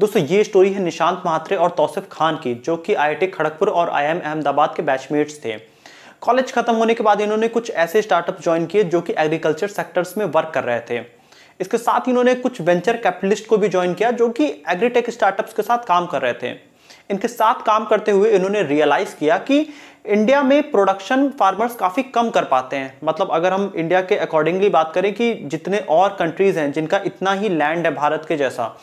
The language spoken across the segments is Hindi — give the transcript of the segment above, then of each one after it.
दोस्तों ये स्टोरी है निशांत महात्रे और तौसिफ खान की जो कि आईआईटी खड़गपुर और आईएम अहमदाबाद के बैचमेट्स थे कॉलेज खत्म होने के बाद इन्होंने कुछ ऐसे स्टार्टअप ज्वाइन किए जो कि एग्रीकल्चर सेक्टर्स में वर्क कर रहे थे इसके साथ इन्होंने कुछ वेंचर कैपिटलिस्ट को भी ज्वाइन किया जो कि एग्रीटेक स्टार्टअप्स के साथ काम कर रहे थे इनके साथ काम करते हुए इन्होंने रियलाइज किया कि इंडिया में प्रोडक्शन फार्मर्स काफ़ी कम कर पाते हैं मतलब अगर हम इंडिया के अकॉर्डिंगली बात करें कि जितने और कंट्रीज़ हैं जिनका इतना ही लैंड है भारत के जैसा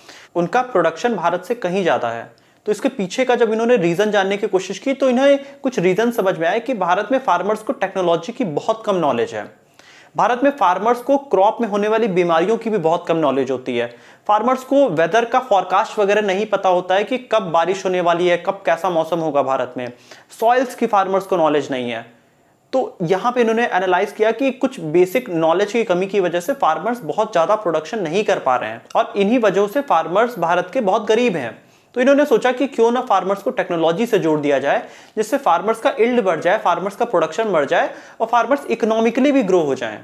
उनका प्रोडक्शन भारत से कहीं ज़्यादा है तो इसके पीछे का जब इन्होंने रीज़न जानने की कोशिश की तो इन्हें कुछ रीज़न समझ में आए कि भारत में फार्मर्स को टेक्नोलॉजी की बहुत कम नॉलेज है भारत में फार्मर्स को क्रॉप में होने वाली बीमारियों की भी बहुत कम नॉलेज होती है फार्मर्स को वेदर का फॉरकास्ट वगैरह नहीं पता होता है कि कब बारिश होने वाली है कब कैसा मौसम होगा भारत में सॉइल्स की फार्मर्स को नॉलेज नहीं है तो यहाँ पे इन्होंने एनालाइज किया कि कुछ बेसिक नॉलेज की कमी की वजह से फार्मर्स बहुत ज़्यादा प्रोडक्शन नहीं कर पा रहे हैं और इन्हीं वजहों से फार्मर्स भारत के बहुत गरीब हैं तो इन्होंने सोचा कि क्यों ना फार्मर्स को टेक्नोलॉजी से जोड़ दिया जाए जिससे फार्मर्स का इल्ड बढ़ जाए फार्मर्स का प्रोडक्शन बढ़ जाए और फार्मर्स इकोनॉमिकली भी ग्रो हो जाए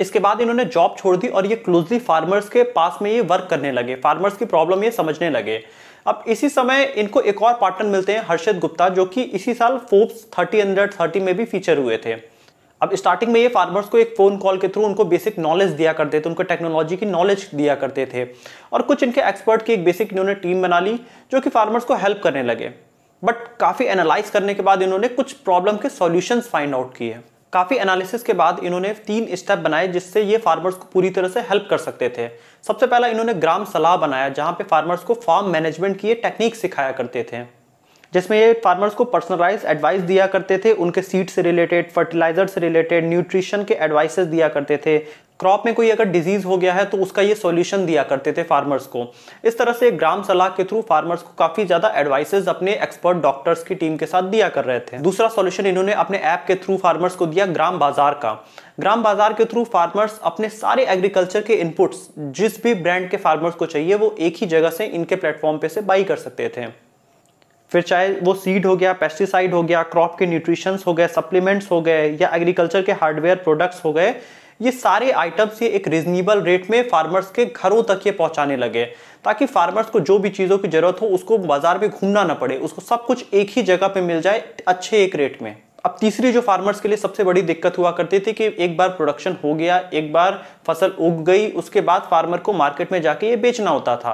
इसके बाद इन्होंने जॉब छोड़ दी और ये क्लोजली फार्मर्स के पास में ये वर्क करने लगे फार्मर्स की प्रॉब्लम ये समझने लगे अब इसी समय इनको एक और पार्टनर मिलते हैं हर्षद गुप्ता जो कि इसी साल फोर्ब्स थर्टी अंडर थर्टी में भी फीचर हुए थे अब स्टार्टिंग में ये फार्मर्स को एक फ़ोन कॉल के थ्रू उनको बेसिक नॉलेज दिया करते थे उनको टेक्नोलॉजी की नॉलेज दिया करते थे और कुछ इनके एक्सपर्ट की एक बेसिक इन्होंने टीम बना ली जो कि फार्मर्स को हेल्प करने लगे बट काफ़ी एनालाइज करने के बाद इन्होंने कुछ प्रॉब्लम के सोल्यूशन फाइंड आउट किए काफ़ी एनालिसिस के बाद इन्होंने तीन स्टेप बनाए जिससे ये फार्मर्स को पूरी तरह से हेल्प कर सकते थे सबसे पहला इन्होंने ग्राम सलाह बनाया जहाँ पे फार्मर्स को फार्म मैनेजमेंट की ये टेक्निक सिखाया करते थे जिसमें ये फार्मर्स को पर्सनलाइज एडवाइस दिया करते थे उनके सीड से रिलेटेड फर्टिलाइजर से रिलेटेड न्यूट्रिशन के एडवाइसेस दिया करते थे क्रॉप में कोई अगर डिजीज हो गया है तो उसका ये सॉल्यूशन दिया करते थे फार्मर्स को इस तरह से ग्राम सलाह के थ्रू फार्मर्स को काफी ज्यादा एडवाइसेस अपने एक्सपर्ट डॉक्टर्स की टीम के साथ दिया कर रहे थे दूसरा सॉल्यूशन इन्होंने अपने ऐप के थ्रू फार्मर्स को दिया ग्राम बाजार का ग्राम बाजार के थ्रू फार्मर्स अपने सारे एग्रीकल्चर के इनपुट्स जिस भी ब्रांड के फार्मर्स को चाहिए वो एक ही जगह से इनके प्लेटफॉर्म पे से बाई कर सकते थे फिर चाहे वो सीड हो गया पेस्टिसाइड हो गया क्रॉप के न्यूट्रिशंस हो गए सप्लीमेंट्स हो गए या एग्रीकल्चर के हार्डवेयर प्रोडक्ट्स हो गए ये सारे आइटम्स ये एक रिजनेबल रेट में फार्मर्स के घरों तक ये पहुंचाने लगे ताकि फार्मर्स को जो भी चीज़ों की ज़रूरत हो उसको बाजार में घूमना ना पड़े उसको सब कुछ एक ही जगह पे मिल जाए अच्छे एक रेट में अब तीसरी जो फार्मर्स के लिए सबसे बड़ी दिक्कत हुआ करती थी कि एक बार प्रोडक्शन हो गया एक बार फसल उग गई उसके बाद फार्मर को मार्केट में जाके ये बेचना होता था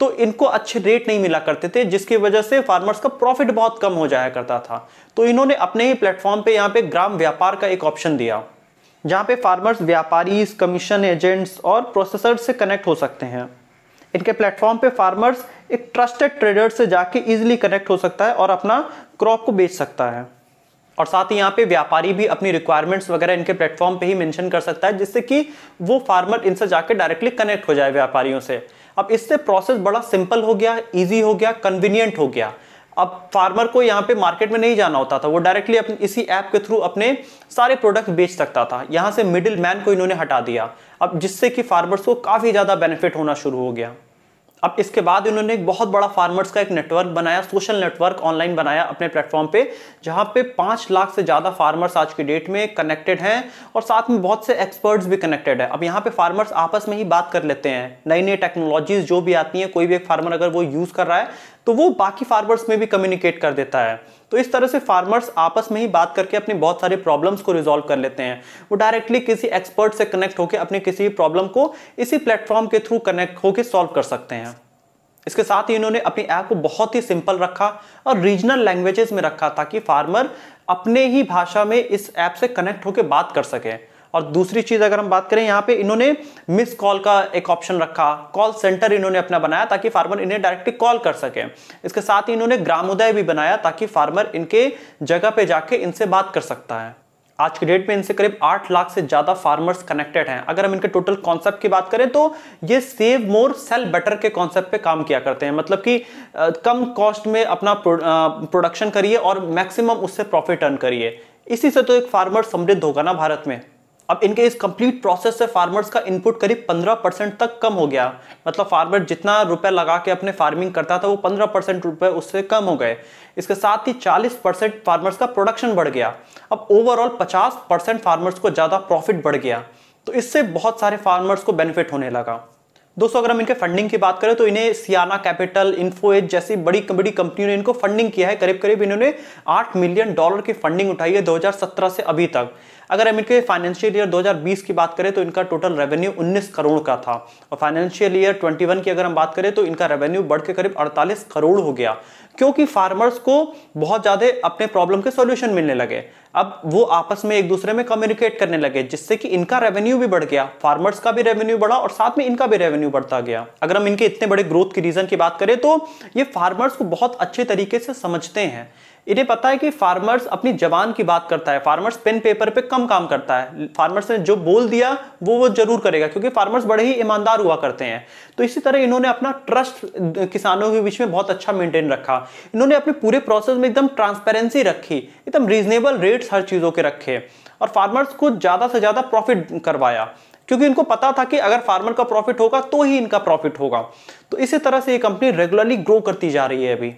तो इनको अच्छे रेट नहीं मिला करते थे जिसकी वजह से फार्मर्स का प्रॉफिट बहुत कम हो जाया करता था तो इन्होंने अपने ही प्लेटफॉर्म पे यहाँ पे ग्राम व्यापार का एक ऑप्शन दिया जहाँ पे फार्मर्स व्यापारी कमीशन एजेंट्स और प्रोसेसर से कनेक्ट हो सकते हैं इनके प्लेटफॉर्म पे फार्मर्स एक ट्रस्टेड ट्रेडर से जाके इजिली कनेक्ट हो सकता है और अपना क्रॉप को बेच सकता है और साथ ही यहाँ पे व्यापारी भी अपनी रिक्वायरमेंट्स वगैरह इनके प्लेटफॉर्म पे ही मेंशन कर सकता है जिससे कि वो फार्मर इनसे जाके डायरेक्टली कनेक्ट हो जाए व्यापारियों से अब इससे प्रोसेस बड़ा सिंपल हो गया ईजी हो गया कन्वीनियंट हो गया अब फार्मर को यहाँ पे मार्केट में नहीं जाना होता था वो डायरेक्टली अपने इसी ऐप के थ्रू अपने सारे प्रोडक्ट बेच सकता था यहाँ से मिडिल मैन को इन्होंने हटा दिया अब जिससे कि फार्मर्स को काफ़ी ज़्यादा बेनिफिट होना शुरू हो गया अब इसके बाद इन्होंने एक बहुत बड़ा फार्मर्स का एक नेटवर्क बनाया सोशल नेटवर्क ऑनलाइन बनाया अपने प्लेटफॉर्म पे जहाँ पे पाँच लाख से ज़्यादा फार्मर्स आज की डेट में कनेक्टेड हैं और साथ में बहुत से एक्सपर्ट्स भी कनेक्टेड है अब यहाँ पे फार्मर्स आपस में ही बात कर लेते हैं नई नई टेक्नोलॉजीज जो भी आती हैं कोई भी एक फार्मर अगर वो यूज़ कर रहा है तो वो बाकी फार्मर्स में भी कम्युनिकेट कर देता है तो इस तरह से फार्मर्स आपस में ही बात करके अपने बहुत सारे प्रॉब्लम्स को रिजॉल्व कर लेते हैं वो डायरेक्टली किसी एक्सपर्ट से कनेक्ट होकर अपने किसी प्रॉब्लम को इसी प्लेटफॉर्म के थ्रू कनेक्ट होकर सॉल्व कर सकते हैं इसके साथ ही इन्होंने अपनी ऐप को बहुत ही सिंपल रखा और रीजनल लैंग्वेजेस में रखा ताकि फार्मर अपने ही भाषा में इस ऐप से कनेक्ट होकर बात कर सकें और दूसरी चीज अगर हम बात करें यहाँ पे इन्होंने मिस कॉल का एक ऑप्शन रखा कॉल सेंटर इन्होंने अपना बनाया ताकि फार्मर इन्हें डायरेक्टली कॉल कर सके इसके साथ ही इन्होंने ग्रामोदय भी बनाया ताकि फार्मर इनके जगह पे जाके इनसे बात कर सकता है आज के डेट में इनसे करीब आठ लाख से ज्यादा फार्मर्स कनेक्टेड हैं अगर हम इनके टोटल कॉन्सेप्ट की बात करें तो ये सेव मोर सेल बेटर के कॉन्सेप्ट पे काम किया करते हैं मतलब कि कम कॉस्ट में अपना प्रोडक्शन करिए और मैक्सिमम उससे प्रॉफिट अर्न करिए इसी से तो एक फार्मर समृद्ध होगा ना भारत में अब इनके इस कंप्लीट प्रोसेस से फार्मर्स का इनपुट करीब 15 परसेंट तक कम हो गया मतलब फार्मर जितना रुपए लगा के अपने फार्मिंग करता था वो 15 परसेंट रुपये उससे कम हो गए इसके साथ ही 40 परसेंट फार्मर्स का प्रोडक्शन बढ़ गया अब ओवरऑल 50 परसेंट फार्मर्स को ज़्यादा प्रॉफिट बढ़ गया तो इससे बहुत सारे फार्मर्स को बेनिफिट होने लगा दोस्तों अगर हम इनके फंडिंग की बात करें तो इन्हें सियाना कैपिटल इन्फोएज जैसी बड़ी बड़ी कंपनियों ने इनको फंडिंग किया है करीब करीब इन्होंने 8 मिलियन डॉलर की फंडिंग उठाई है 2017 से अभी तक अगर हम इनके फाइनेंशियल ईयर 2020 की बात करें तो इनका टोटल रेवेन्यू 19 करोड़ का था और फाइनेंशियल ईयर 21 की अगर हम बात करें तो इनका रेवेन्यू बढ़ के करीब 48 करोड़ हो गया क्योंकि फार्मर्स को बहुत ज़्यादा अपने प्रॉब्लम के सोल्यूशन मिलने लगे अब वो आपस में एक दूसरे में कम्युनिकेट करने लगे जिससे कि इनका रेवेन्यू भी बढ़ गया फार्मर्स का भी रेवेन्यू बढ़ा और साथ में इनका भी रेवेन्यू बढ़ता गया अगर हम इनके इतने बड़े ग्रोथ की रीज़न की बात करें तो ये फार्मर्स को बहुत अच्छे तरीके से समझते हैं इन्हें पता है कि फार्मर्स अपनी जबान की बात करता है फार्मर्स पेन पेपर पे कम काम करता है फार्मर्स ने जो बोल दिया वो वो जरूर करेगा क्योंकि फार्मर्स बड़े ही ईमानदार हुआ करते हैं तो इसी तरह इन्होंने अपना ट्रस्ट किसानों के बीच में बहुत अच्छा मेंटेन रखा इन्होंने अपने पूरे प्रोसेस में एकदम ट्रांसपेरेंसी रखी एकदम रीजनेबल रेट्स हर चीज़ों के रखे और फार्मर्स को ज़्यादा से ज़्यादा प्रॉफिट करवाया क्योंकि इनको पता था कि अगर फार्मर का प्रॉफिट होगा तो ही इनका प्रॉफिट होगा तो इसी तरह से ये कंपनी रेगुलरली ग्रो करती जा रही है अभी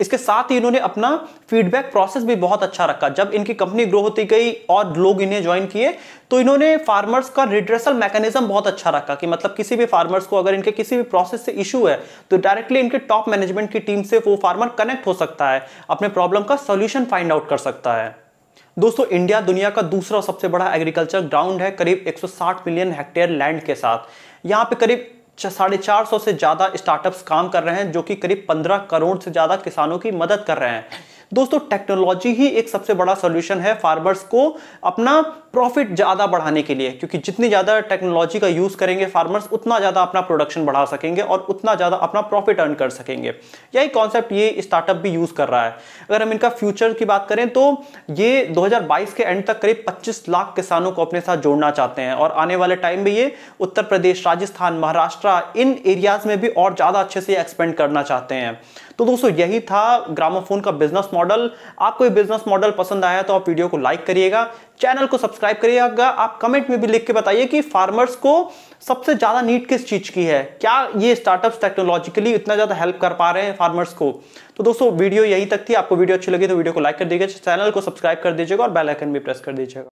इसके साथ ही इन्होंने अपना फीडबैक प्रोसेस भी बहुत अच्छा रखा जब इनकी कंपनी ग्रो होती गई और लोग इन्हें ज्वाइन किए तो इन्होंने फार्मर्स का रिड्रेसल मैकेनिज्म बहुत अच्छा रखा कि मतलब किसी भी फार्मर्स को अगर इनके किसी भी प्रोसेस से इशू है तो डायरेक्टली इनके टॉप मैनेजमेंट की टीम से वो फार्मर कनेक्ट हो सकता है अपने प्रॉब्लम का सोल्यूशन फाइंड आउट कर सकता है दोस्तों इंडिया दुनिया का दूसरा सबसे बड़ा एग्रीकल्चर ग्राउंड है करीब 160 मिलियन हेक्टेयर लैंड के साथ यहाँ पे करीब साढ़े चार सौ से ज़्यादा स्टार्टअप्स काम कर रहे हैं जो कि करीब पंद्रह करोड़ से ज़्यादा किसानों की मदद कर रहे हैं दोस्तों टेक्नोलॉजी ही एक सबसे बड़ा सोल्यूशन है फार्मर्स को अपना प्रॉफिट ज़्यादा बढ़ाने के लिए क्योंकि जितनी ज़्यादा टेक्नोलॉजी का यूज़ करेंगे फार्मर्स उतना ज़्यादा अपना प्रोडक्शन बढ़ा सकेंगे और उतना ज़्यादा अपना प्रॉफिट अर्न कर सकेंगे यही कॉन्सेप्ट ये स्टार्टअप भी यूज़ कर रहा है अगर हम इनका फ्यूचर की बात करें तो ये 2022 के एंड तक करीब 25 लाख किसानों को अपने साथ जोड़ना चाहते हैं और आने वाले टाइम में ये उत्तर प्रदेश राजस्थान महाराष्ट्र इन एरियाज में भी और ज़्यादा अच्छे से एक्सपेंड करना चाहते हैं तो दोस्तों यही था ग्रामोफोन का बिजनेस मॉडल आपको ये बिजनेस मॉडल पसंद आया तो आप वीडियो को लाइक करिएगा चैनल को सब्सक्राइब करिएगा आप कमेंट में भी लिख के बताइए कि फार्मर्स को सबसे ज़्यादा नीड किस चीज़ की है क्या ये स्टार्टअप्स टेक्नोलॉजिकली इतना ज़्यादा हेल्प कर पा रहे हैं फार्मर्स को तो दोस्तों वीडियो यही तक थी आपको वीडियो अच्छी लगी तो वीडियो को लाइक कर दीजिएगा चैनल को सब्सक्राइब कर दीजिएगा और बेलाइकन भी प्रेस कर दीजिएगा